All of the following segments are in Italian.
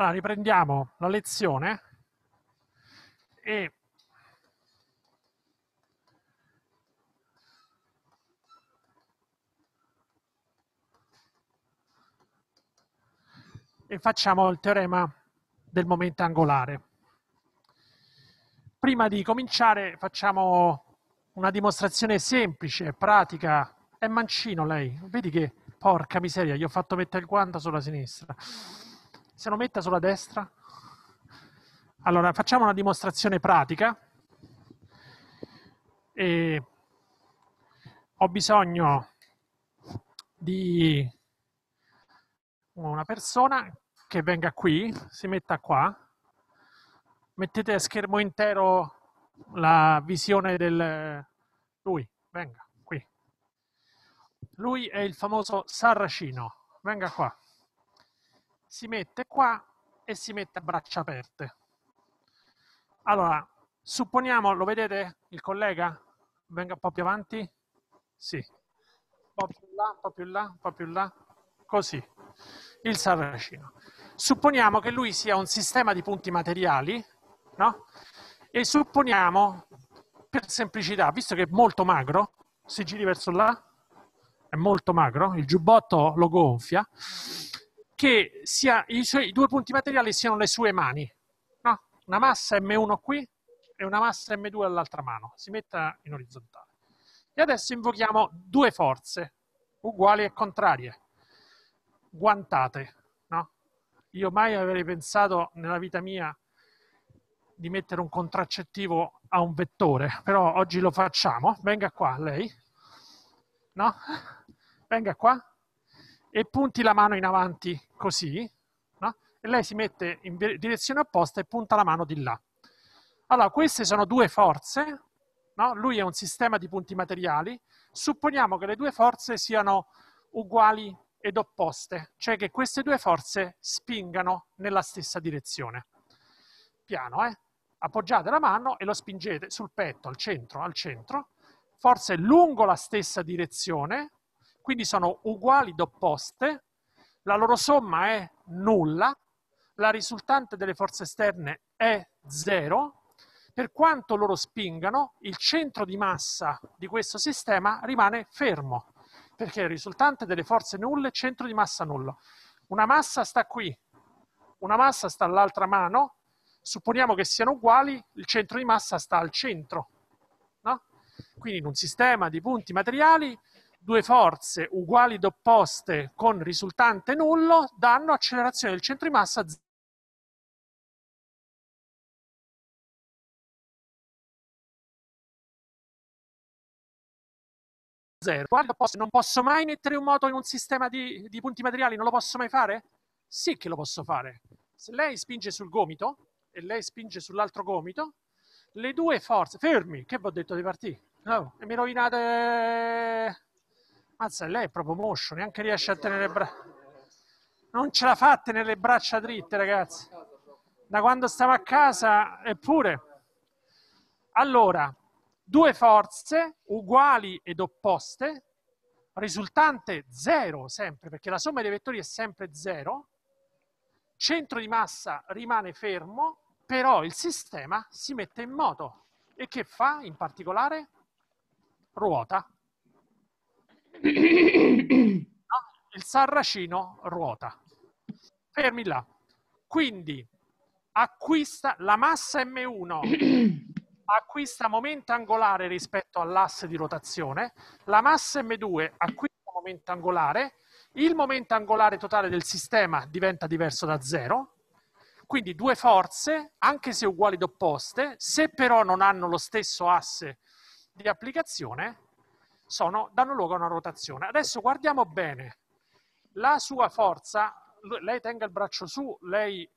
Allora, riprendiamo la lezione e e facciamo il teorema del momento angolare. Prima di cominciare facciamo una dimostrazione semplice, pratica. È mancino lei, vedi che, porca miseria, gli ho fatto mettere il guanto sulla sinistra. Se lo metta sulla destra? Allora, facciamo una dimostrazione pratica. E ho bisogno di una persona che venga qui, si metta qua, mettete a schermo intero la visione del... Lui, venga, qui. Lui è il famoso Sarracino, venga qua si mette qua e si mette a braccia aperte. Allora, supponiamo, lo vedete il collega? Venga un po' più avanti. Sì. Un po' più là, un po' più là, un po' più là. Così. Il saracino. Supponiamo che lui sia un sistema di punti materiali, no? E supponiamo, per semplicità, visto che è molto magro, si giri verso là, è molto magro, il giubbotto lo gonfia, che sia, i, suoi, i, due punti materiali siano le sue mani. No? Una massa M1 qui e una massa M2 all'altra mano. Si metta in orizzontale. E adesso invochiamo due forze uguali e contrarie. Guantate. No? Io mai avrei pensato nella vita mia di mettere un contraccettivo a un vettore, però oggi lo facciamo. Venga qua lei. No? Venga qua e punti la mano in avanti così, no? e lei si mette in direzione opposta e punta la mano di là. Allora, queste sono due forze, no? lui è un sistema di punti materiali, supponiamo che le due forze siano uguali ed opposte, cioè che queste due forze spingano nella stessa direzione. Piano, eh? Appoggiate la mano e lo spingete sul petto, al centro, al centro, forse lungo la stessa direzione, quindi sono uguali d'opposte, la loro somma è nulla, la risultante delle forze esterne è zero, per quanto loro spingano, il centro di massa di questo sistema rimane fermo, perché il risultante delle forze nulle, centro di massa nullo. Una massa sta qui, una massa sta all'altra mano, supponiamo che siano uguali, il centro di massa sta al centro. No? Quindi in un sistema di punti materiali due forze uguali ed opposte con risultante nullo danno accelerazione del centro di massa 0. zero. posso, non posso mai mettere un moto in un sistema di, di, punti materiali, non lo posso mai fare? Sì che lo posso fare. Se lei spinge sul gomito e lei spinge sull'altro gomito, le due forze... Fermi, che vi ho detto di partire? No, oh, e mi rovinate... Mazza, lei è proprio moscio, neanche riesce a tenere le braccia. Non ce la fa a tenere le braccia dritte, ragazzi. Da quando stavo a casa, eppure. Allora, due forze uguali ed opposte, risultante zero sempre, perché la somma dei vettori è sempre zero. centro di massa rimane fermo, però il sistema si mette in moto. E che fa in particolare? Ruota. Il sarracino ruota. Fermi là. Quindi acquista la massa M1 acquista momento angolare rispetto all'asse di rotazione, la massa M2 acquista momento angolare, il momento angolare totale del sistema diventa diverso da zero, quindi due forze, anche se uguali ed opposte, se però non hanno lo stesso asse di applicazione, sono, danno luogo a una rotazione. Adesso guardiamo bene. La sua forza, lei tenga il braccio su, lei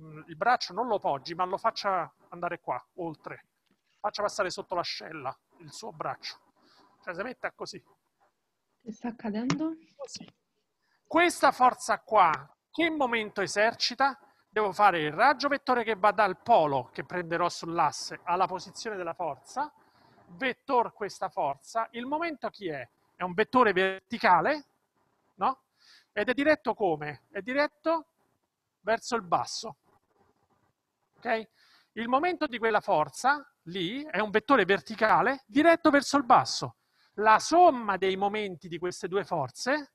mm, il braccio non lo poggi, ma lo faccia andare qua, oltre. Faccia passare sotto l'ascella il suo braccio. Cioè si mette così. Che sta accadendo? Così. Questa forza qua, che momento esercita? Devo fare il raggio vettore che va dal polo che prenderò sull'asse alla posizione della forza vector questa forza, il momento chi è? È un vettore verticale, no? Ed è diretto come? È diretto verso il basso, ok? Il momento di quella forza, lì, è un vettore verticale diretto verso il basso. La somma dei momenti di queste due forze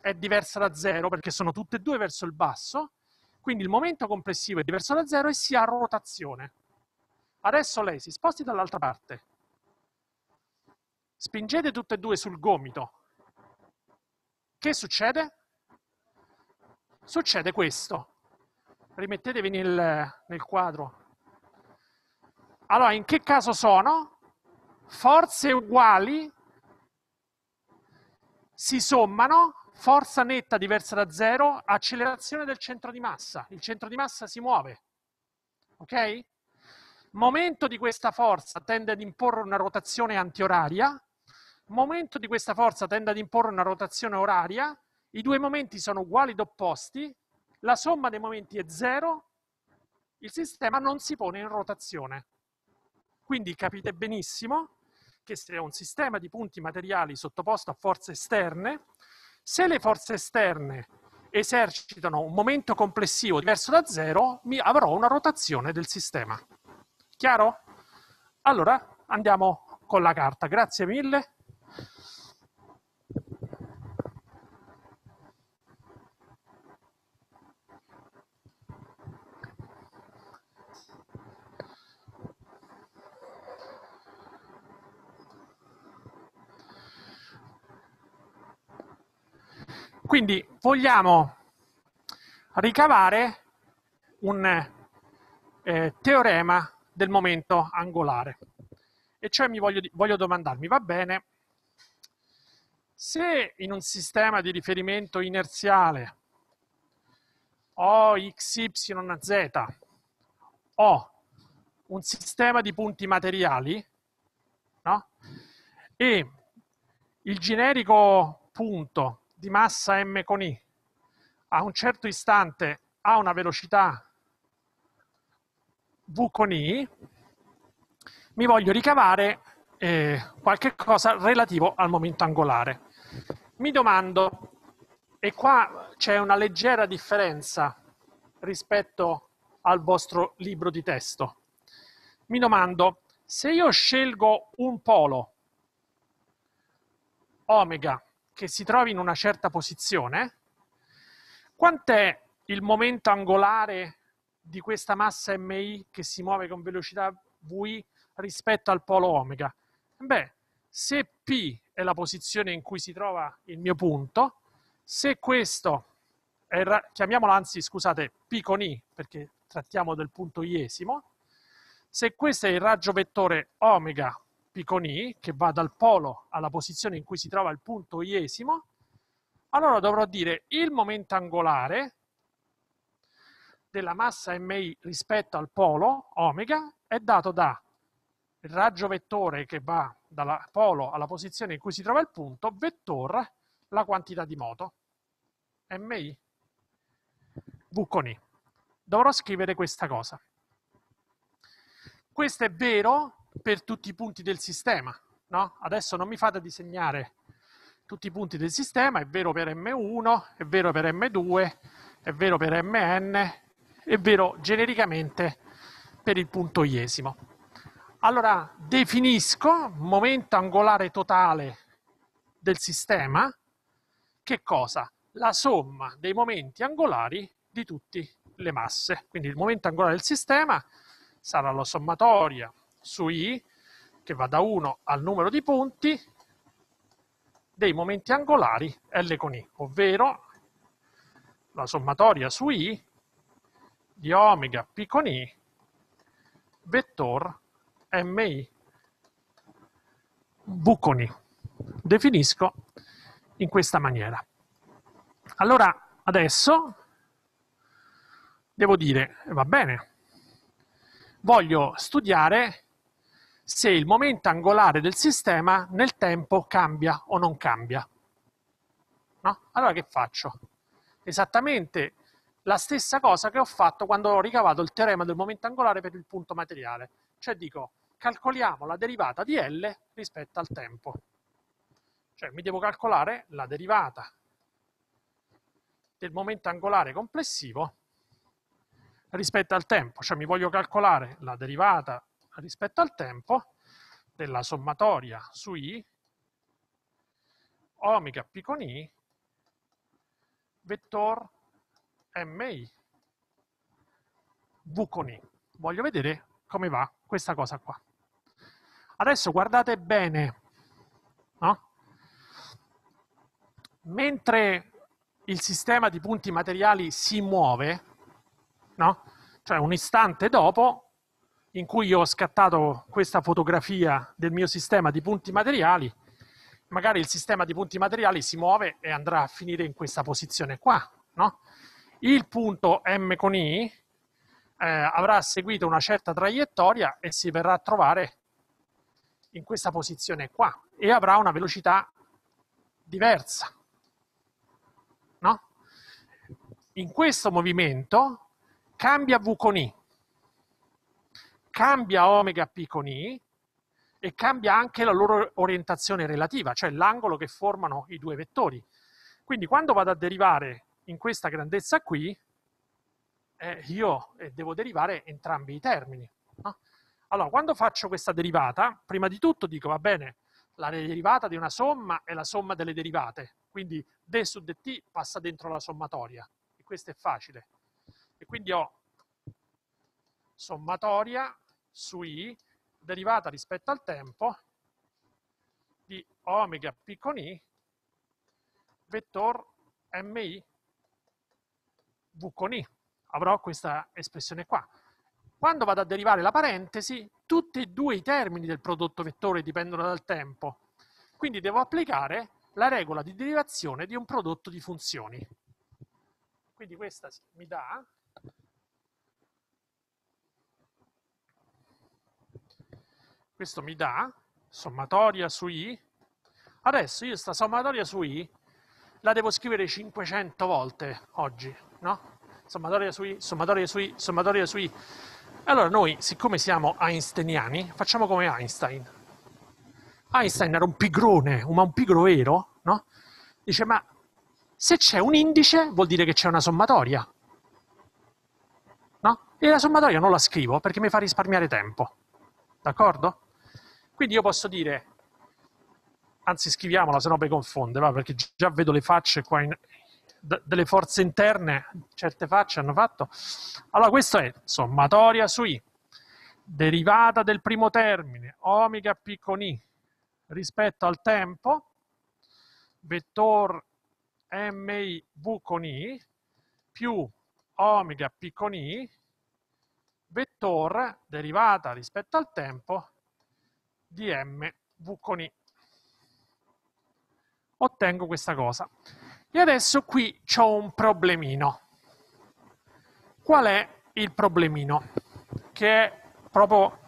è diversa da zero, perché sono tutte e due verso il basso, quindi il momento complessivo è diverso da zero e si ha rotazione. Adesso lei si sposti dall'altra parte, Spingete tutte e due sul gomito. Che succede? Succede questo. Rimettetevi nel, nel quadro. Allora, in che caso sono? Forze uguali si sommano, forza netta diversa da zero, accelerazione del centro di massa. Il centro di massa si muove. Ok? Momento di questa forza tende ad imporre una rotazione antioraria momento di questa forza tende ad imporre una rotazione oraria, i due momenti sono uguali ed opposti, la somma dei momenti è zero, il sistema non si pone in rotazione. Quindi capite benissimo che se è un sistema di punti materiali sottoposto a forze esterne, se le forze esterne esercitano un momento complessivo diverso da zero, mi avrò una rotazione del sistema. Chiaro? Allora andiamo con la carta. Grazie mille. Quindi vogliamo ricavare un eh, teorema del momento angolare. E cioè mi voglio, voglio domandarmi, va bene, se in un sistema di riferimento inerziale ho x, y, z, ho un sistema di punti materiali, no? e il generico punto di massa m con i a un certo istante ha una velocità v con i, mi voglio ricavare eh, qualche cosa relativo al momento angolare. Mi domando, e qua c'è una leggera differenza rispetto al vostro libro di testo, mi domando, se io scelgo un polo, omega, che si trovi in una certa posizione, quant'è il momento angolare di questa massa MI che si muove con velocità VI rispetto al polo omega? Beh, se P è la posizione in cui si trova il mio punto, se questo è, chiamiamolo anzi, scusate, P con I, perché trattiamo del punto iesimo, se questo è il raggio vettore omega picconi, che va dal polo alla posizione in cui si trova il punto iesimo, allora dovrò dire il momento angolare della massa MI rispetto al polo, omega, è dato da il raggio vettore che va dal polo alla posizione in cui si trova il punto, vettor la quantità di moto, MI, V con I. Dovrò scrivere questa cosa. Questo è vero per tutti i punti del sistema. No? Adesso non mi fate disegnare tutti i punti del sistema, è vero per M1, è vero per M2, è vero per Mn, è vero genericamente per il punto iesimo. Allora definisco momento angolare totale del sistema, che cosa? La somma dei momenti angolari di tutte le masse. Quindi il momento angolare del sistema sarà la sommatoria su i, che va da 1 al numero di punti, dei momenti angolari L con I, ovvero la sommatoria su I di omega P con I vettor MI V con I. Definisco in questa maniera. Allora, adesso devo dire, va bene, voglio studiare se il momento angolare del sistema nel tempo cambia o non cambia. No? Allora che faccio? Esattamente la stessa cosa che ho fatto quando ho ricavato il teorema del momento angolare per il punto materiale. Cioè dico, calcoliamo la derivata di L rispetto al tempo. Cioè mi devo calcolare la derivata del momento angolare complessivo rispetto al tempo. Cioè mi voglio calcolare la derivata rispetto al tempo della sommatoria su i omega p con i vettor mi v con i. Voglio vedere come va questa cosa qua. Adesso guardate bene, no? mentre il sistema di punti materiali si muove, no? cioè un istante dopo in cui ho scattato questa fotografia del mio sistema di punti materiali, magari il sistema di punti materiali si muove e andrà a finire in questa posizione qua, no? Il punto M con I eh, avrà seguito una certa traiettoria e si verrà a trovare in questa posizione qua e avrà una velocità diversa, no? In questo movimento cambia V con I, cambia omega p con i e cambia anche la loro orientazione relativa, cioè l'angolo che formano i due vettori. Quindi quando vado a derivare in questa grandezza qui, eh, io eh, devo derivare entrambi i termini. No? Allora, quando faccio questa derivata, prima di tutto dico, va bene, la derivata di una somma è la somma delle derivate, quindi d su dt passa dentro la sommatoria, e questo è facile. E quindi ho sommatoria su i derivata rispetto al tempo di omega p con i vettor mi v con i. Avrò questa espressione qua. Quando vado a derivare la parentesi, tutti e due i termini del prodotto vettore dipendono dal tempo. Quindi devo applicare la regola di derivazione di un prodotto di funzioni. Quindi questa mi dà Questo mi dà sommatoria su i. Adesso io sta sommatoria su i la devo scrivere 500 volte oggi, no? Sommatoria su i, sommatoria su i, sommatoria su i. Allora noi, siccome siamo einsteiniani, facciamo come Einstein. Einstein era un pigrone, ma un pigro vero, no? Dice, ma se c'è un indice vuol dire che c'è una sommatoria. No? E la sommatoria non la scrivo perché mi fa risparmiare tempo. D'accordo? Quindi io posso dire, anzi scriviamola, se no mi confonde, va, perché già vedo le facce qua in, delle forze interne, certe facce hanno fatto. Allora, questo è sommatoria su i, derivata del primo termine, omega p con i, rispetto al tempo, vettor miv con i, più omega p con i, vettore derivata rispetto al tempo, di m v con i. Ottengo questa cosa. E adesso qui ho un problemino. Qual è il problemino? Che è proprio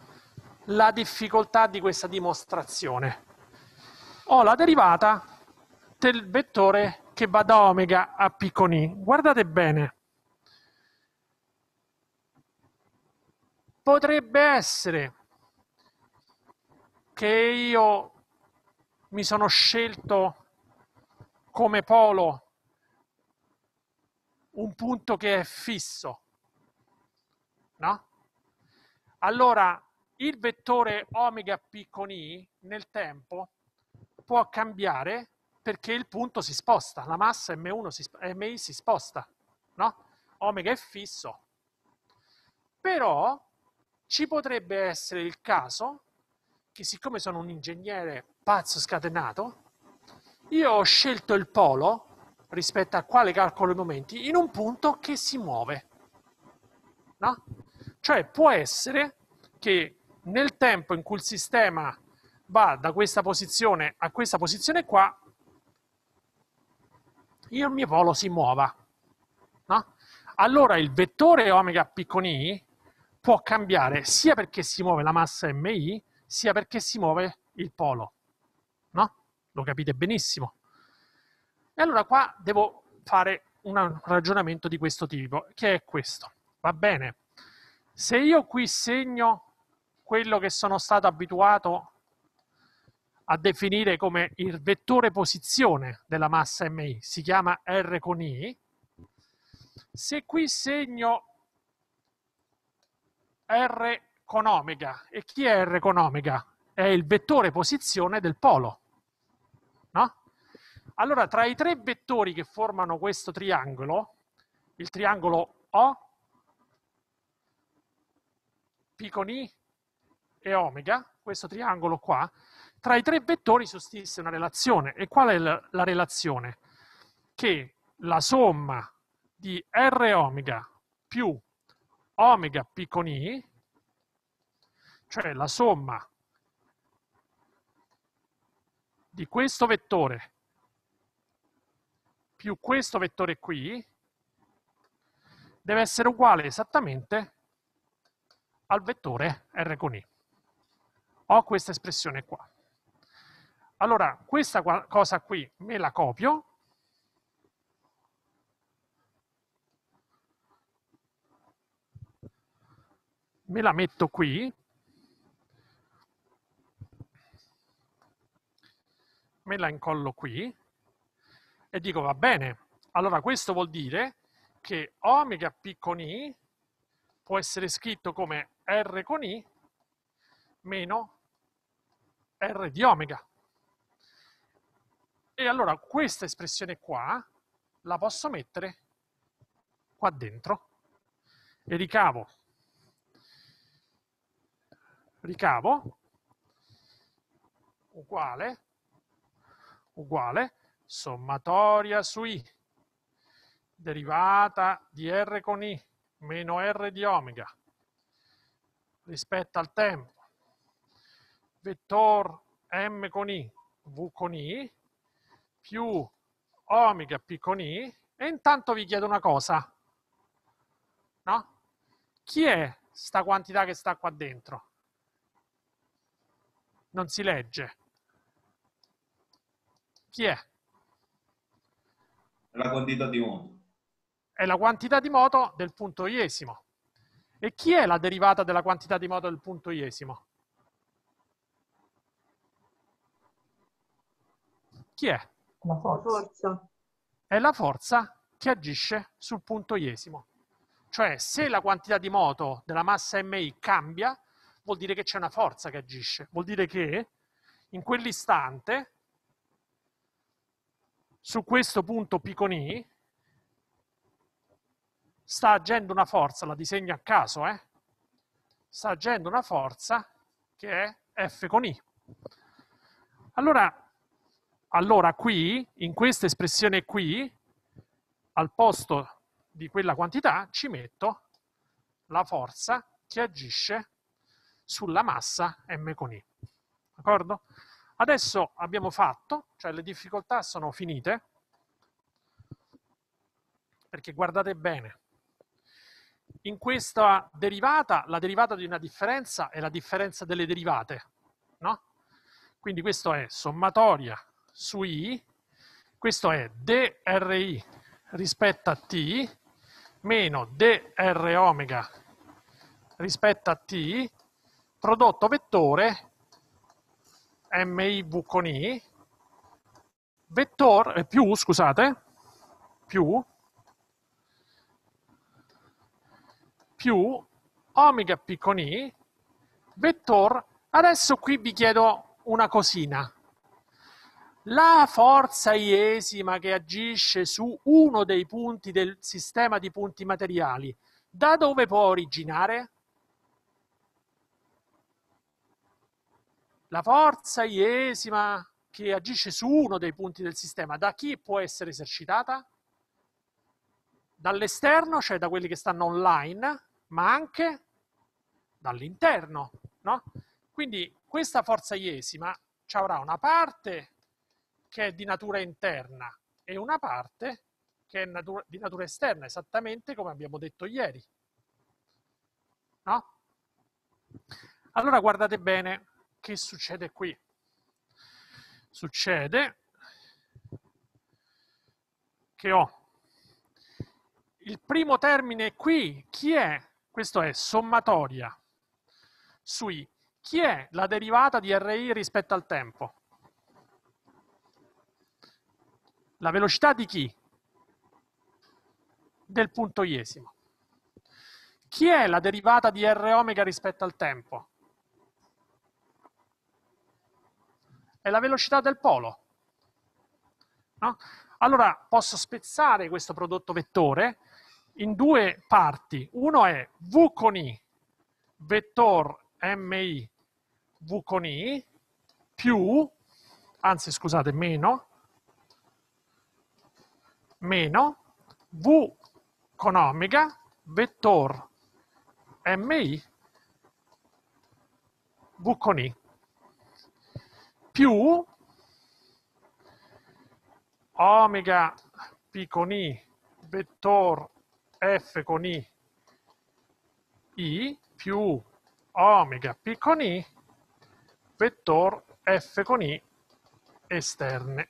la difficoltà di questa dimostrazione. Ho la derivata del vettore che va da omega a p con i. Guardate bene. Potrebbe essere che io mi sono scelto come polo un punto che è fisso, no? Allora, il vettore omega p con i nel tempo può cambiare perché il punto si sposta, la massa m1 si, mi si sposta, no? Omega è fisso. Però ci potrebbe essere il caso perché siccome sono un ingegnere pazzo scatenato, io ho scelto il polo rispetto a quale calcolo i momenti in un punto che si muove. No? Cioè può essere che nel tempo in cui il sistema va da questa posizione a questa posizione qua, il mio polo si muova. No? Allora il vettore omega i può cambiare sia perché si muove la massa mi, sia perché si muove il polo. No? Lo capite benissimo. E allora qua devo fare un ragionamento di questo tipo, che è questo. Va bene, se io qui segno quello che sono stato abituato a definire come il vettore posizione della massa MI, si chiama R con I, se qui segno R omega. E chi è R con omega? È il vettore posizione del polo. No? Allora, tra i tre vettori che formano questo triangolo, il triangolo O, P con I e omega, questo triangolo qua, tra i tre vettori sussiste una relazione. E qual è la relazione? Che la somma di R omega più omega P con I cioè la somma di questo vettore più questo vettore qui deve essere uguale esattamente al vettore R con I. Ho questa espressione qua. Allora, questa cosa qui me la copio, me la metto qui, me la incollo qui e dico va bene, allora questo vuol dire che omega p con i può essere scritto come r con i meno r di omega. E allora questa espressione qua la posso mettere qua dentro e ricavo, ricavo uguale uguale sommatoria su i, derivata di r con i meno r di omega rispetto al tempo, vettor m con i, v con i, più omega p con i, e intanto vi chiedo una cosa, no? Chi è sta quantità che sta qua dentro? Non si legge, chi è? La quantità di moto. È la quantità di moto del punto iesimo. E chi è la derivata della quantità di moto del punto iesimo? Chi è? La forza. È la forza che agisce sul punto iesimo. Cioè, se la quantità di moto della massa MI cambia, vuol dire che c'è una forza che agisce. Vuol dire che in quell'istante su questo punto Piconi sta agendo una forza, la disegno a caso, eh? sta agendo una forza che è F con I. Allora, allora qui, in questa espressione qui, al posto di quella quantità ci metto la forza che agisce sulla massa M con I. D'accordo? Adesso abbiamo fatto, cioè le difficoltà sono finite, perché guardate bene, in questa derivata, la derivata di una differenza è la differenza delle derivate, no? Quindi questo è sommatoria su i, questo è dri rispetto a t, meno dr omega rispetto a t, prodotto vettore MIV con I, vettore, eh, più, scusate, più, più omega p con i, vettor, adesso qui vi chiedo una cosina. La forza iesima che agisce su uno dei punti del sistema di punti materiali, da dove può originare? la forza iesima che agisce su uno dei punti del sistema, da chi può essere esercitata? Dall'esterno, cioè da quelli che stanno online, ma anche dall'interno. No? Quindi questa forza iesima ci avrà una parte che è di natura interna e una parte che è natura, di natura esterna, esattamente come abbiamo detto ieri. No? Allora guardate bene, che succede qui? Succede che ho il primo termine qui, chi è? Questo è sommatoria su i. Chi è la derivata di RI rispetto al tempo? La velocità di chi? Del punto iesimo. Chi è la derivata di R omega rispetto al tempo? è la velocità del polo. No? Allora posso spezzare questo prodotto vettore in due parti. Uno è V con I, vettor MI V con I, più, anzi scusate, meno, meno V con omega, vettor MI V con I più omega p con i vettor f con i i più omega p con i vettor f con i esterne.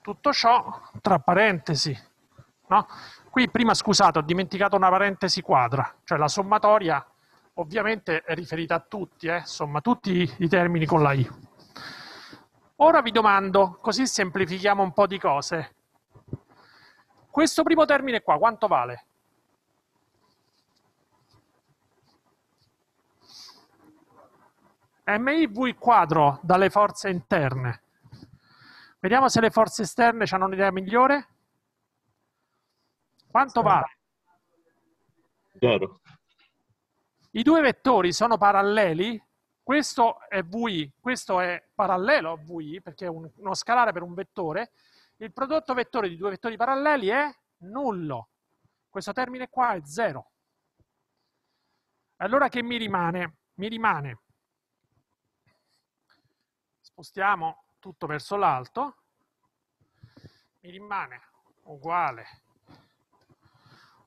Tutto ciò tra parentesi. No? Qui prima, scusate, ho dimenticato una parentesi quadra, cioè la sommatoria ovviamente è riferita a tutti, eh? insomma tutti i termini con la i. Ora vi domando, così semplifichiamo un po' di cose. Questo primo termine qua, quanto vale? MIV quadro dalle forze interne. Vediamo se le forze esterne hanno un'idea migliore. Quanto vale? Zero. I due vettori sono paralleli? Questo è VI, questo è parallelo a VI, perché è un, uno scalare per un vettore. Il prodotto vettore di due vettori paralleli è nullo. Questo termine qua è zero. Allora che mi rimane? Mi rimane, spostiamo tutto verso l'alto, mi rimane uguale,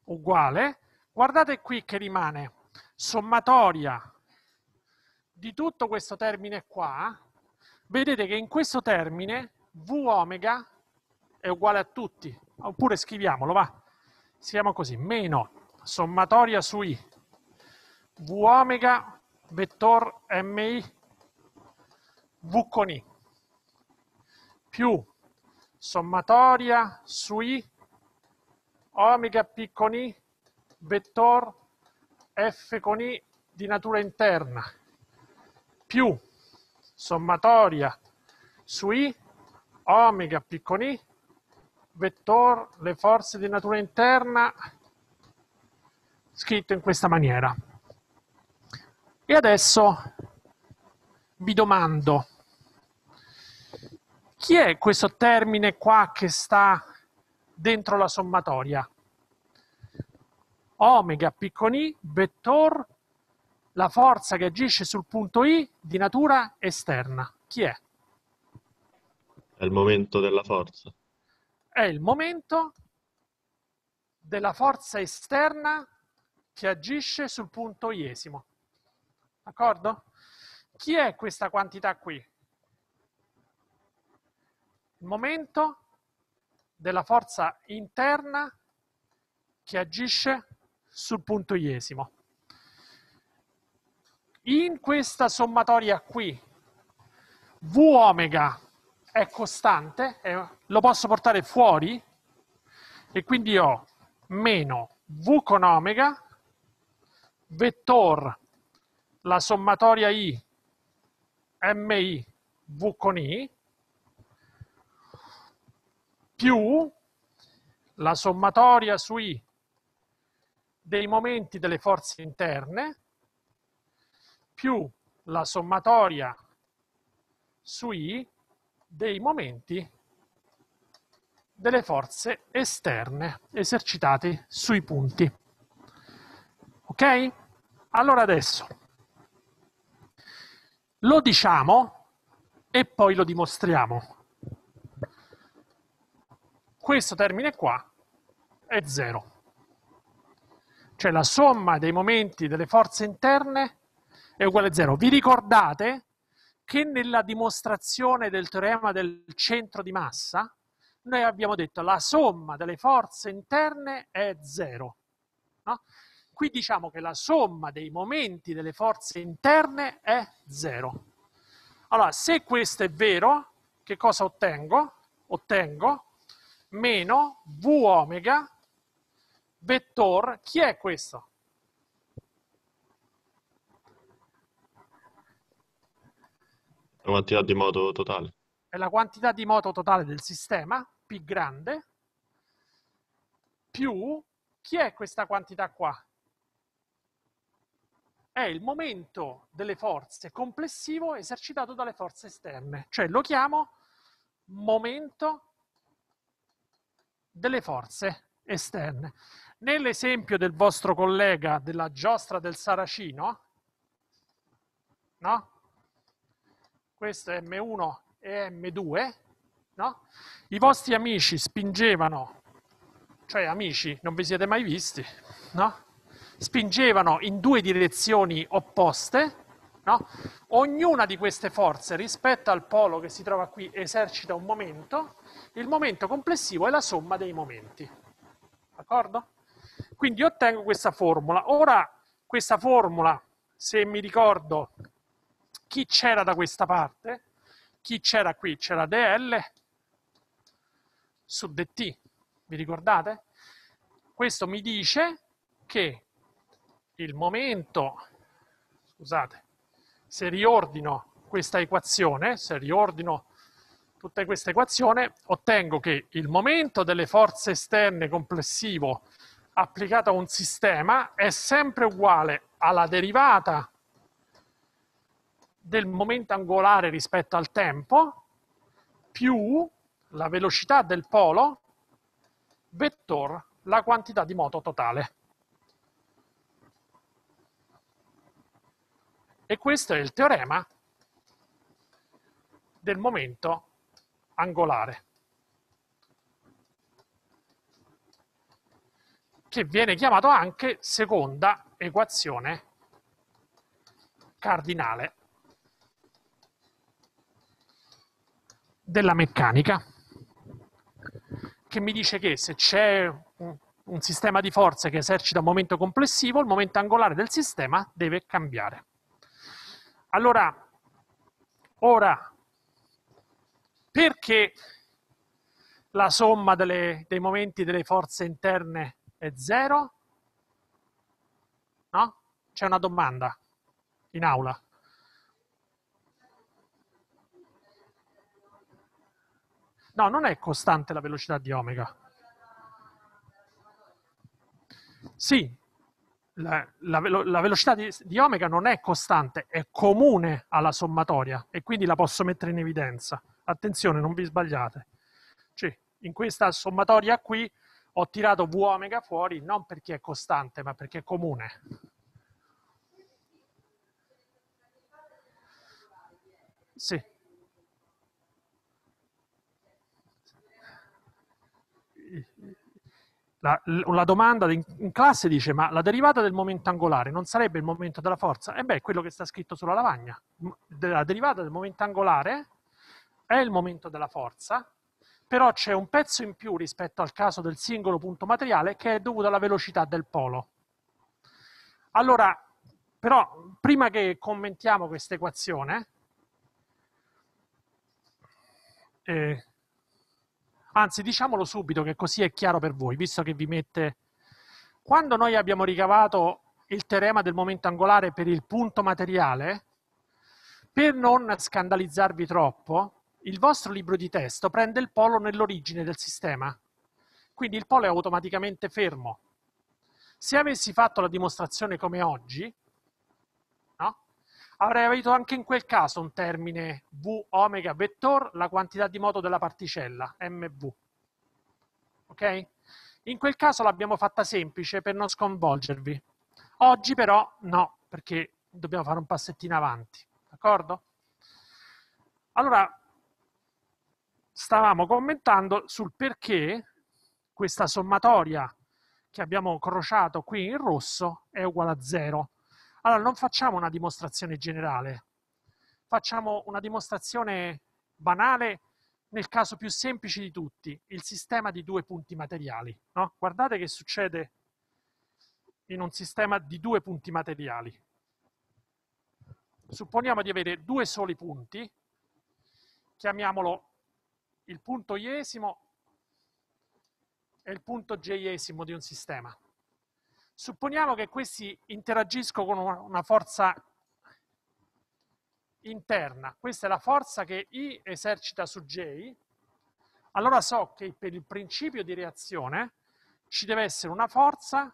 uguale, guardate qui che rimane sommatoria di tutto questo termine qua, vedete che in questo termine V omega è uguale a tutti, oppure scriviamolo, va, scriviamo così, meno sommatoria su I, V omega vettor MI V con I, più sommatoria su I omega P con I vettor F con I di natura interna più sommatoria su I, omega piccoli vettor le forze di natura interna, scritto in questa maniera. E adesso vi domando, chi è questo termine qua che sta dentro la sommatoria? Omega piccoli vettor la forza che agisce sul punto I di natura esterna, chi è? È il momento della forza. È il momento della forza esterna che agisce sul punto iesimo. D'accordo? Chi è questa quantità qui? Il momento della forza interna che agisce sul punto iesimo in questa sommatoria qui v omega è costante, è, lo posso portare fuori e quindi ho meno v con omega vettor la sommatoria i mi v con i più la sommatoria su i dei momenti delle forze interne più la sommatoria su I dei momenti delle forze esterne esercitate sui punti. Ok? Allora adesso lo diciamo e poi lo dimostriamo. Questo termine qua è zero. Cioè la somma dei momenti delle forze interne è uguale a 0. Vi ricordate che nella dimostrazione del teorema del centro di massa noi abbiamo detto la somma delle forze interne è 0. No? Qui diciamo che la somma dei momenti delle forze interne è 0. Allora, se questo è vero, che cosa ottengo? Ottengo meno v omega vettor, chi è questo? La quantità di moto totale. È la quantità di moto totale del sistema, P grande, più chi è questa quantità qua? È il momento delle forze complessivo esercitato dalle forze esterne, cioè lo chiamo momento delle forze esterne. Nell'esempio del vostro collega della giostra del Saracino, no? questo è M1 e M2, no? I vostri amici spingevano, cioè amici, non vi siete mai visti, no? Spingevano in due direzioni opposte, no? Ognuna di queste forze rispetto al polo che si trova qui esercita un momento, il momento complessivo è la somma dei momenti. D'accordo? Quindi ottengo questa formula. Ora questa formula, se mi ricordo, chi c'era da questa parte? Chi c'era qui? C'era DL su DT, vi ricordate? Questo mi dice che il momento, scusate, se riordino questa equazione, se riordino tutta questa equazione, ottengo che il momento delle forze esterne complessivo applicato a un sistema è sempre uguale alla derivata del momento angolare rispetto al tempo più la velocità del polo vettor la quantità di moto totale. E questo è il teorema del momento angolare, che viene chiamato anche seconda equazione cardinale. della meccanica che mi dice che se c'è un, sistema di forze che esercita un momento complessivo, il momento angolare del sistema deve cambiare. Allora, ora, perché la somma delle, dei momenti delle forze interne è zero? No? C'è una domanda in aula. No, non è costante la velocità di omega. Sì, la, la, velo la velocità di, di omega non è costante, è comune alla sommatoria e quindi la posso mettere in evidenza. Attenzione, non vi sbagliate. Cioè, in questa sommatoria qui ho tirato V omega fuori non perché è costante, ma perché è comune. Sì. La, la, domanda in classe dice ma la derivata del momento angolare non sarebbe il momento della forza? E beh, è quello che sta scritto sulla lavagna. La derivata del momento angolare è il momento della forza, però c'è un pezzo in più rispetto al caso del singolo punto materiale che è dovuto alla velocità del polo. Allora, però, prima che commentiamo questa equazione, eh, Anzi, diciamolo subito che così è chiaro per voi, visto che vi mette... Quando noi abbiamo ricavato il teorema del momento angolare per il punto materiale, per non scandalizzarvi troppo, il vostro libro di testo prende il polo nell'origine del sistema. Quindi il polo è automaticamente fermo. Se avessi fatto la dimostrazione come oggi, avrei avuto anche in quel caso un termine V omega vettor, la quantità di moto della particella, MV. Ok? In quel caso l'abbiamo fatta semplice per non sconvolgervi. Oggi però no, perché dobbiamo fare un passettino avanti, d'accordo? Allora, stavamo commentando sul perché questa sommatoria che abbiamo crociato qui in rosso è uguale a 0. Allora, non facciamo una dimostrazione generale, facciamo una dimostrazione banale nel caso più semplice di tutti, il sistema di due punti materiali. No? Guardate che succede in un sistema di due punti materiali. Supponiamo di avere due soli punti, chiamiamolo il punto iesimo e il punto j di un sistema. Supponiamo che questi interagiscono con una forza interna, questa è la forza che I esercita su J, allora so che per il principio di reazione ci deve essere una forza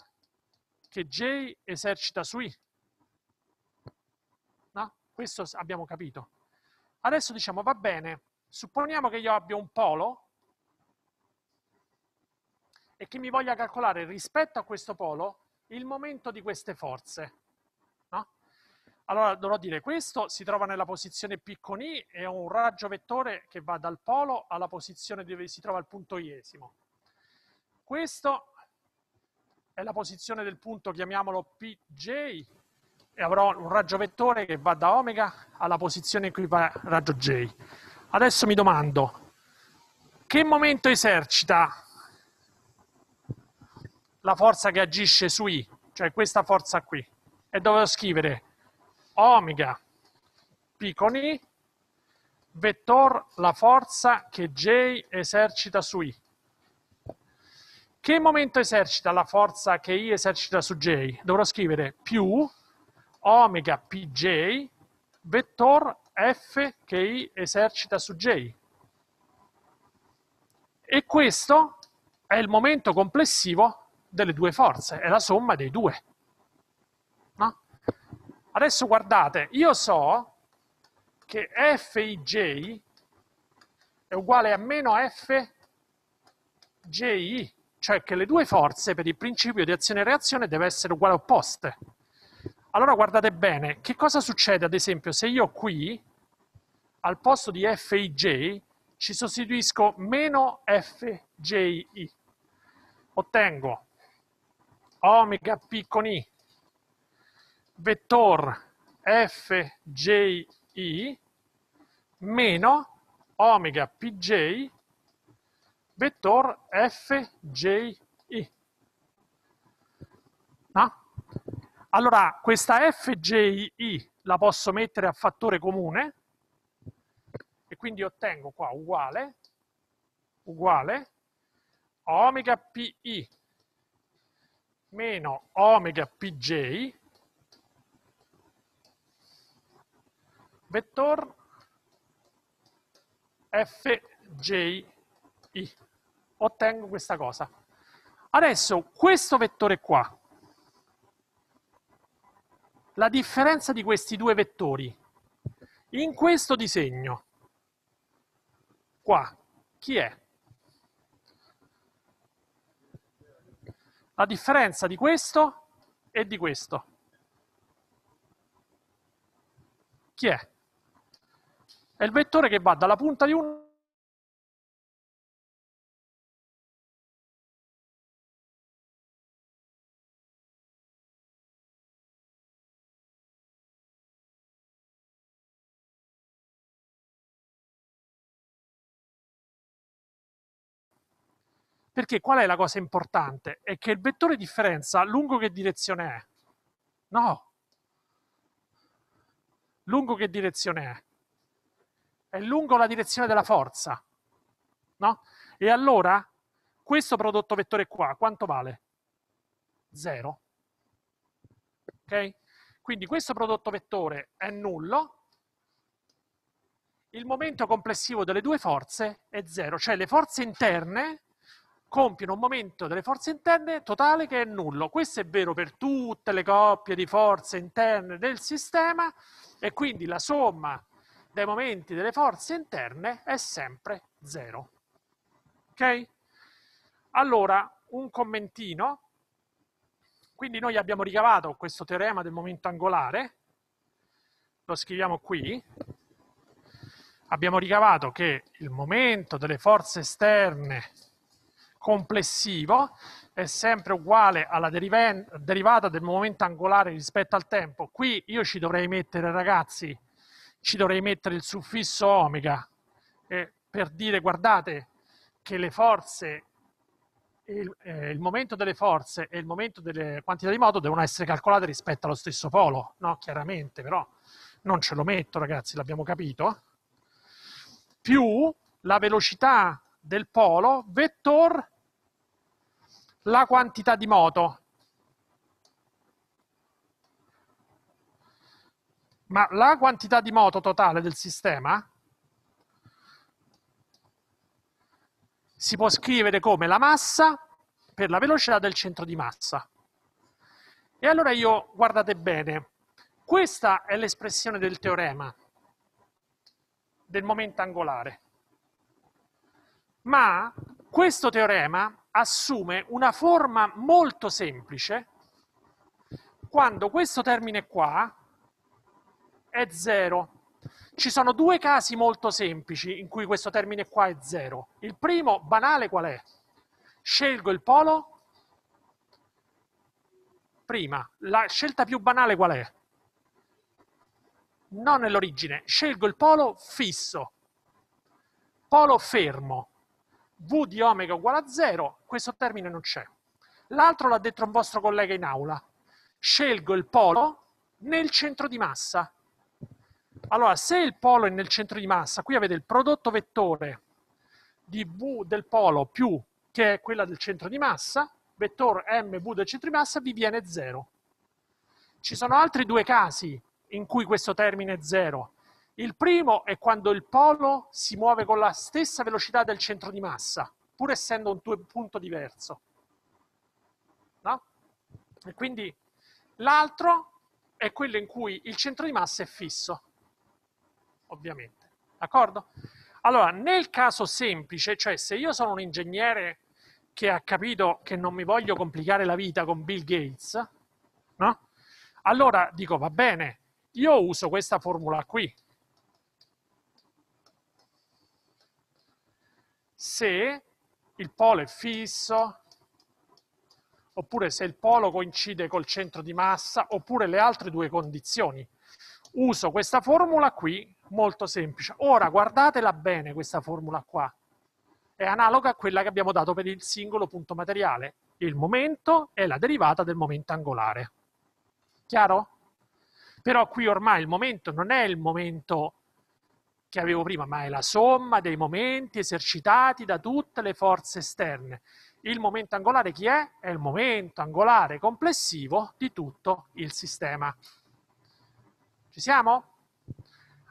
che J esercita su I. No? Questo abbiamo capito. Adesso diciamo, va bene, supponiamo che io abbia un polo e che mi voglia calcolare rispetto a questo polo il momento di queste forze. No? Allora dovrò dire questo si trova nella posizione P con I e ho un raggio vettore che va dal polo alla posizione dove si trova il punto iesimo. Questo è la posizione del punto, chiamiamolo Pj, e avrò un raggio vettore che va da omega alla posizione in cui va raggio j. Adesso mi domando, che momento esercita la forza che agisce su I, cioè questa forza qui. E dovevo scrivere omega P con I, vettor la forza che J esercita su I. Che momento esercita la forza che I esercita su J? Dovrò scrivere più omega Pj vettor F che I esercita su J. E questo è il momento complessivo delle due forze, è la somma dei due. No? Adesso guardate, io so che Fij è uguale a meno Fji, cioè che le due forze per il principio di azione e reazione devono essere uguali opposte. Allora guardate bene, che cosa succede ad esempio se io qui al posto di Fij ci sostituisco meno Fji? Ottengo omega con picconi, vettor i meno omega pj vettor fji. No? Allora, questa f j i la posso mettere a fattore comune e quindi ottengo qua uguale, uguale, omega pi meno omega pj vettor fji. Ottengo questa cosa. Adesso questo vettore qua, la differenza di questi due vettori, in questo disegno, qua, chi è? La differenza di questo e di questo. Chi è? È il vettore che va dalla punta di uno Perché qual è la cosa importante? È che il vettore differenza lungo che direzione è? No. Lungo che direzione è? È lungo la direzione della forza. No? E allora questo prodotto vettore qua quanto vale? Zero. Ok? Quindi questo prodotto vettore è nullo, il momento complessivo delle due forze è zero, cioè le forze interne compiono un momento delle forze interne totale che è nullo. Questo è vero per tutte le coppie di forze interne del sistema e quindi la somma dei momenti delle forze interne è sempre zero. Ok? Allora, un commentino. Quindi noi abbiamo ricavato questo teorema del momento angolare, lo scriviamo qui, abbiamo ricavato che il momento delle forze esterne complessivo è sempre uguale alla derivata del momento angolare rispetto al tempo. Qui io ci dovrei mettere, ragazzi, ci dovrei mettere il suffisso omega eh, per dire, guardate, che le forze, il, eh, il, momento delle forze e il momento delle quantità di moto devono essere calcolate rispetto allo stesso polo, no? Chiaramente, però non ce lo metto, ragazzi, l'abbiamo capito. Più la velocità del polo, vettor la quantità di moto. Ma la quantità di moto totale del sistema si può scrivere come la massa per la velocità del centro di massa. E allora io, guardate bene, questa è l'espressione del teorema del momento angolare. Ma questo teorema assume una forma molto semplice quando questo termine qua è 0. Ci sono due casi molto semplici in cui questo termine qua è 0. Il primo, banale, qual è? Scelgo il polo prima. La scelta più banale qual è? Non nell'origine. Scelgo il polo fisso. Polo fermo V di omega uguale a 0, questo termine non c'è. L'altro l'ha detto un vostro collega in aula. Scelgo il polo nel centro di massa. Allora, se il polo è nel centro di massa, qui avete il prodotto vettore di V del polo più che è quella del centro di massa, vettore MV del centro di massa, vi viene 0. Ci sono altri due casi in cui questo termine è 0. Il primo è quando il polo si muove con la stessa velocità del centro di massa, pur essendo un punto diverso. No? E quindi l'altro è quello in cui il centro di massa è fisso, ovviamente. D'accordo? Allora, nel caso semplice, cioè se io sono un ingegnere che ha capito che non mi voglio complicare la vita con Bill Gates, no? allora dico va bene, io uso questa formula qui, se il polo è fisso, oppure se il polo coincide col centro di massa, oppure le altre due condizioni. Uso questa formula qui, molto semplice. Ora guardatela bene questa formula qua. È analoga a quella che abbiamo dato per il singolo punto materiale. Il momento è la derivata del momento angolare. Chiaro? Però qui ormai il momento non è il momento che avevo prima, ma è la somma dei momenti esercitati da tutte le forze esterne. Il momento angolare chi è? È il momento angolare complessivo di tutto il sistema. Ci siamo?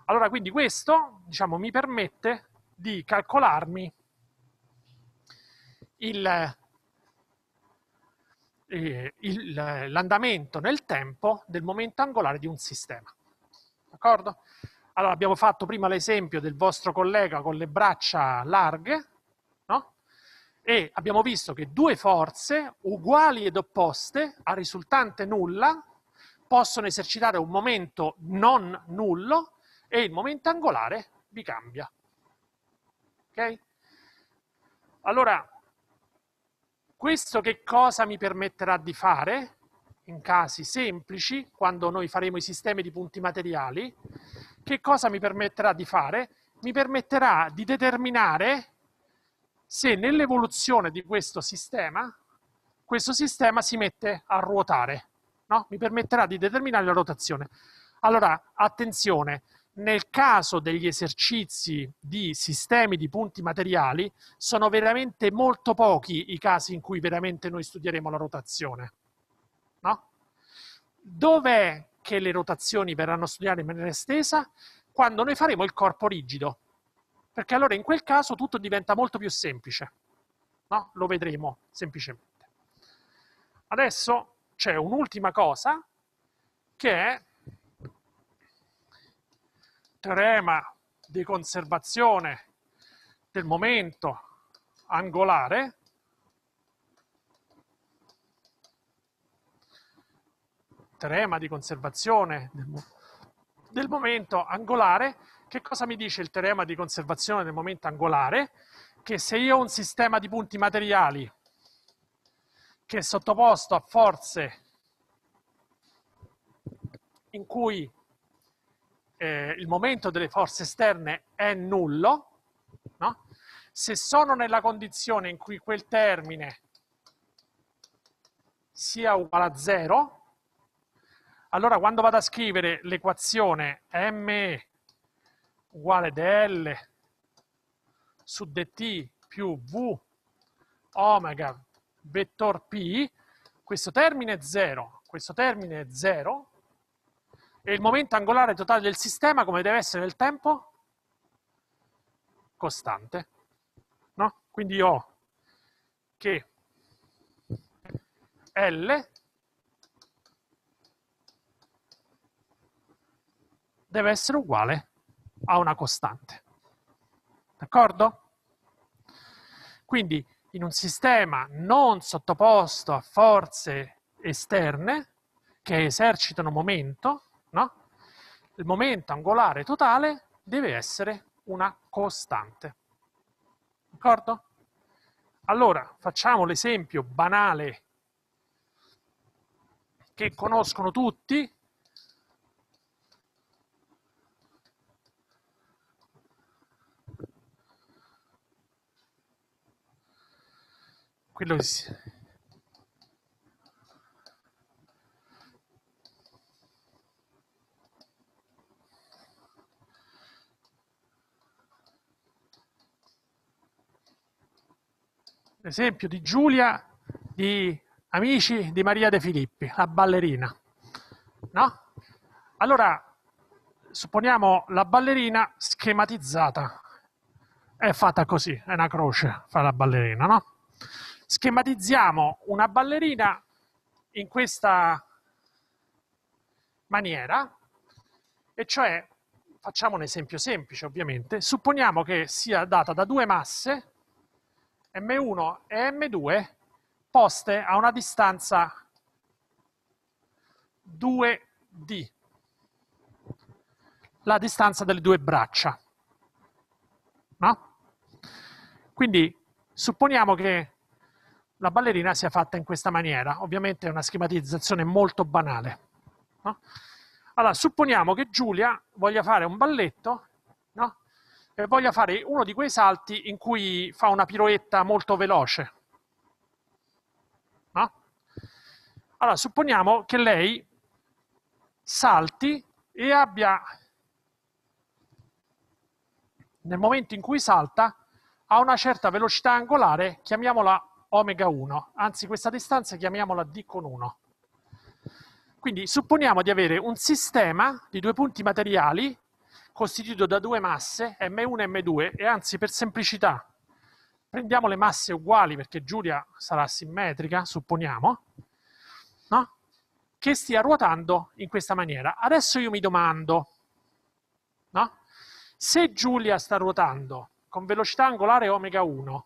Allora, quindi questo, diciamo, mi permette di calcolarmi eh, l'andamento nel tempo del momento angolare di un sistema. D'accordo? Allora, abbiamo fatto prima l'esempio del vostro collega con le braccia larghe, no? E abbiamo visto che due forze, uguali ed opposte, a risultante nulla, possono esercitare un momento non nullo e il momento angolare vi cambia. Ok? Allora, questo che cosa mi permetterà di fare in casi semplici, quando noi faremo i sistemi di punti materiali? che cosa mi permetterà di fare? Mi permetterà di determinare se nell'evoluzione di questo sistema, questo sistema si mette a ruotare, no? mi permetterà di determinare la rotazione. Allora, attenzione, nel caso degli esercizi di sistemi di punti materiali, sono veramente molto pochi i casi in cui veramente noi studieremo la rotazione. No? Dov'è che le rotazioni verranno studiate in maniera estesa quando noi faremo il corpo rigido, perché allora in quel caso tutto diventa molto più semplice. No? Lo vedremo semplicemente. Adesso c'è un'ultima cosa che è teorema di conservazione del momento angolare teorema di conservazione del, del momento angolare, che cosa mi dice il teorema di conservazione del momento angolare? Che se io ho un sistema di punti materiali che è sottoposto a forze in cui eh, il momento delle forze esterne è nullo, no? se sono nella condizione in cui quel termine sia uguale a zero, allora quando vado a scrivere l'equazione m uguale dl su dt più v omega vettor p, questo termine è 0, questo termine è 0, e il momento angolare totale del sistema come deve essere nel tempo? Costante. No? Quindi ho che L deve essere uguale a una costante. D'accordo? Quindi in un sistema non sottoposto a forze esterne che esercitano momento, no? il momento angolare totale deve essere una costante. D'accordo? Allora, facciamo l'esempio banale che conoscono tutti, quello si... Esempio di Giulia di Amici di Maria De Filippi, la ballerina. No? Allora, supponiamo la ballerina schematizzata. È fatta così, è una croce, fa la ballerina, no? schematizziamo una ballerina in questa maniera, e cioè, facciamo un esempio semplice ovviamente, supponiamo che sia data da due masse, M1 e M2, poste a una distanza 2D, la distanza delle due braccia. No? Quindi supponiamo che la ballerina sia fatta in questa maniera. Ovviamente è una schematizzazione molto banale. No? Allora, supponiamo che Giulia voglia fare un balletto, no? E voglia fare uno di quei salti in cui fa una piroetta molto veloce. No? Allora, supponiamo che lei salti e abbia, nel momento in cui salta, a una certa velocità angolare, chiamiamola omega 1, anzi questa distanza chiamiamola d con 1. Quindi supponiamo di avere un sistema di due punti materiali costituito da due masse, m1 e m2, e anzi per semplicità prendiamo le masse uguali perché Giulia sarà simmetrica, supponiamo, no? che stia ruotando in questa maniera. Adesso io mi domando, no? se Giulia sta ruotando con velocità angolare omega 1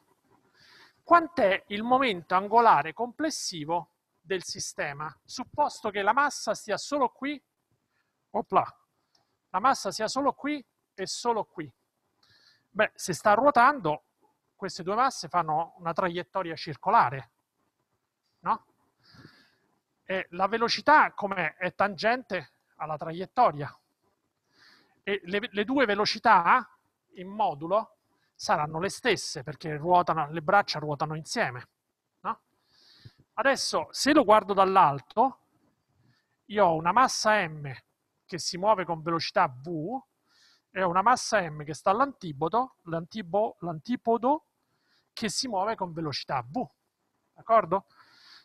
quant'è il momento angolare complessivo del sistema, supposto che la massa sia solo qui, opla, la massa sia solo qui e solo qui. Beh, se sta ruotando, queste due masse fanno una traiettoria circolare, no? E la velocità com'è? È tangente alla traiettoria. E le, le due velocità in modulo saranno le stesse perché ruotano, le braccia ruotano insieme. No? Adesso, se lo guardo dall'alto, io ho una massa m che si muove con velocità v e ho una massa m che sta all'antipodo, l'antipodo che si muove con velocità v. D'accordo?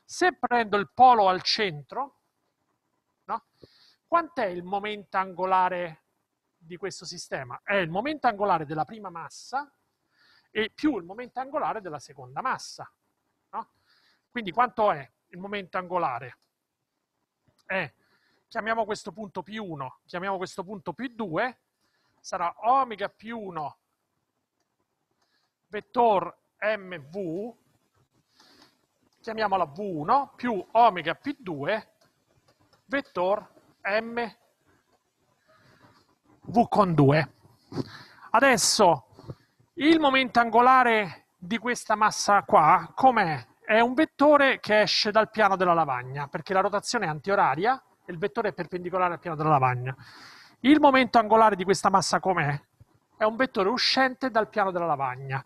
Se prendo il polo al centro, no? quant'è il momento angolare di questo sistema? È il momento angolare della prima massa e più il momento angolare della seconda massa. No? Quindi quanto è il momento angolare? È, chiamiamo questo punto P1, chiamiamo questo punto P2, sarà omega più 1 vettor mv, chiamiamola v1, più omega p2 vettor MV con 2. Adesso il momento angolare di questa massa qua, com'è? È un vettore che esce dal piano della lavagna, perché la rotazione è antioraria e il vettore è perpendicolare al piano della lavagna. Il momento angolare di questa massa com'è? È un vettore uscente dal piano della lavagna.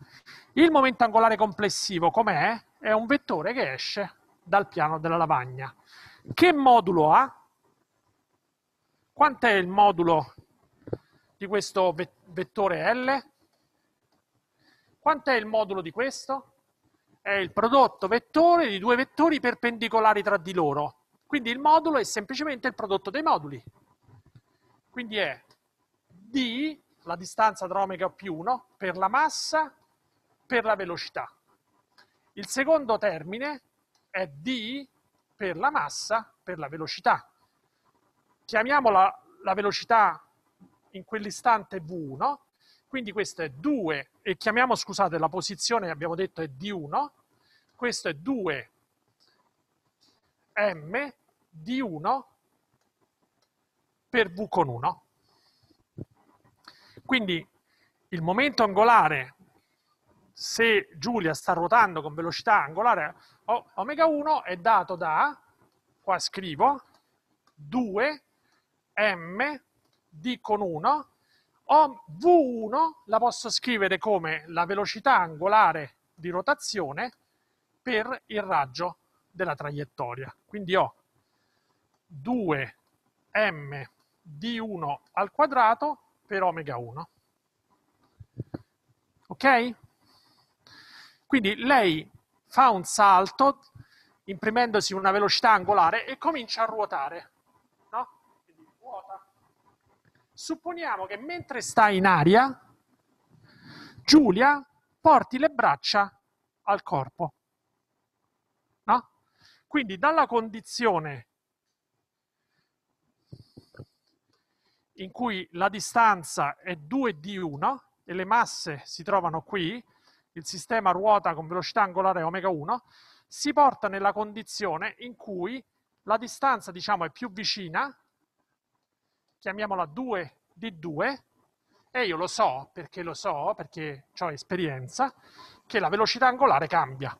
Il momento angolare complessivo com'è? È un vettore che esce dal piano della lavagna. Che modulo ha? Quanto è il modulo di questo vettore L? Quant'è il modulo di questo? È il prodotto vettore di due vettori perpendicolari tra di loro. Quindi il modulo è semplicemente il prodotto dei moduli. Quindi è d, la distanza tra omega più 1, per la massa, per la velocità. Il secondo termine è d per la massa, per la velocità. Chiamiamola la velocità in quell'istante v1, quindi questo è 2, e chiamiamo, scusate, la posizione abbiamo detto è d 1, questo è 2 m di 1 per v con 1. Quindi il momento angolare, se Giulia sta ruotando con velocità angolare omega 1, è dato da, qua scrivo, 2 m di con 1 o V1 la posso scrivere come la velocità angolare di rotazione per il raggio della traiettoria. Quindi ho 2m di 1 al quadrato per omega 1. Ok? Quindi lei fa un salto imprimendosi una velocità angolare e comincia a ruotare. Supponiamo che mentre sta in aria, Giulia porti le braccia al corpo. No? Quindi dalla condizione in cui la distanza è 2 di 1 e le masse si trovano qui, il sistema ruota con velocità angolare omega 1, si porta nella condizione in cui la distanza diciamo, è più vicina chiamiamola 2 di 2, e io lo so, perché lo so, perché ho esperienza, che la velocità angolare cambia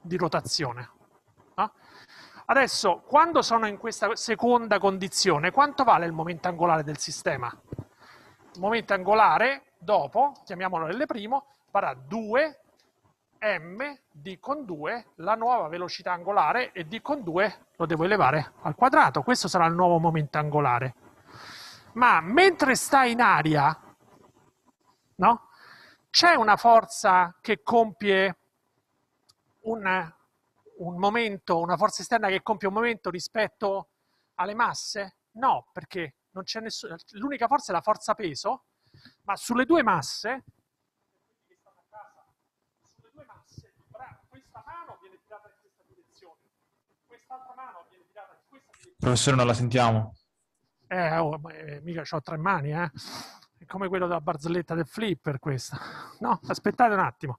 di rotazione. No? Adesso, quando sono in questa seconda condizione, quanto vale il momento angolare del sistema? Il momento angolare, dopo, chiamiamolo L', varrà 2 m d con 2, la nuova velocità angolare, e d con 2 lo devo elevare al quadrato. Questo sarà il nuovo momento angolare ma mentre sta in aria, no? c'è una forza che compie un, un momento, una forza esterna che compie un momento rispetto alle masse? No, perché non c'è nessuna. L'unica forza è la forza peso, ma sulle due masse. Professore, non la sentiamo eh, oh, eh, mica ho tre mani, eh. È come quello della barzelletta del flipper questa. No, aspettate un attimo.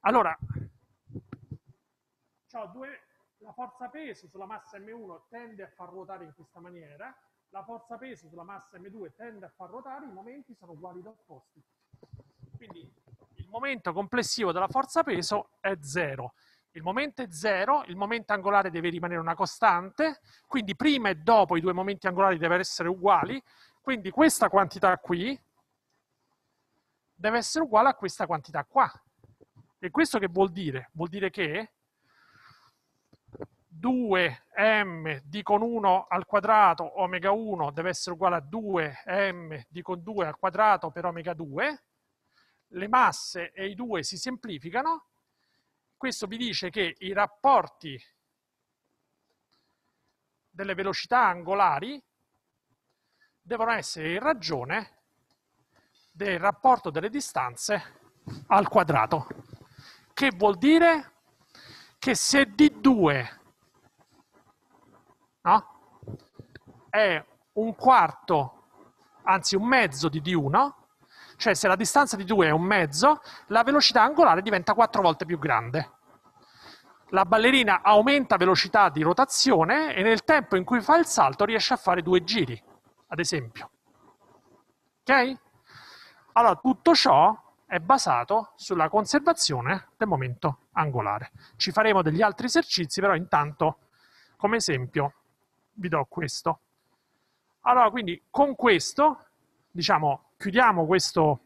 Allora, due, la forza peso sulla massa M1 tende a far ruotare in questa maniera, la forza peso sulla massa M2 tende a far ruotare, i momenti sono uguali da opposti. Quindi il momento complessivo della forza peso è zero. Il momento è zero, il momento angolare deve rimanere una costante, quindi prima e dopo i due momenti angolari devono essere uguali, quindi questa quantità qui deve essere uguale a questa quantità qua. E questo che vuol dire? Vuol dire che 2m di con 1 al quadrato omega 1 deve essere uguale a 2m di con 2 al quadrato per omega 2, le masse e i due si semplificano questo vi dice che i rapporti delle velocità angolari devono essere in ragione del rapporto delle distanze al quadrato, che vuol dire che se D2 no, è un quarto, anzi un mezzo di D1, cioè se la distanza di 2 è un mezzo, la velocità angolare diventa 4 volte più grande. La ballerina aumenta velocità di rotazione e nel tempo in cui fa il salto riesce a fare due giri, ad esempio. Ok? Allora, tutto ciò è basato sulla conservazione del momento angolare. Ci faremo degli altri esercizi, però intanto, come esempio, vi do questo. Allora, quindi con questo, diciamo, chiudiamo questo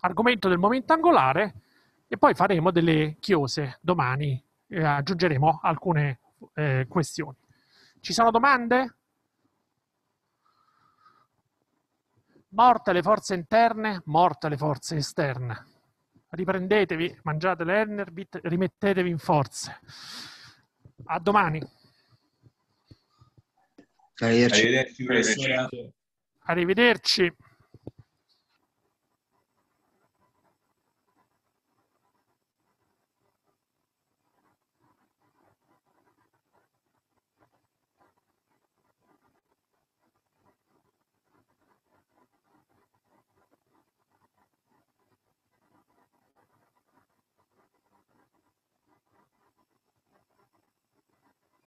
argomento del momento angolare e poi faremo delle chiose domani, eh, aggiungeremo alcune eh, questioni. Ci sono domande? Morte le forze interne, morte le forze esterne. Riprendetevi, mangiate l'Enerbit, rimettetevi in forze. A domani. Arrivederci. Arrivederci. Arrivederci.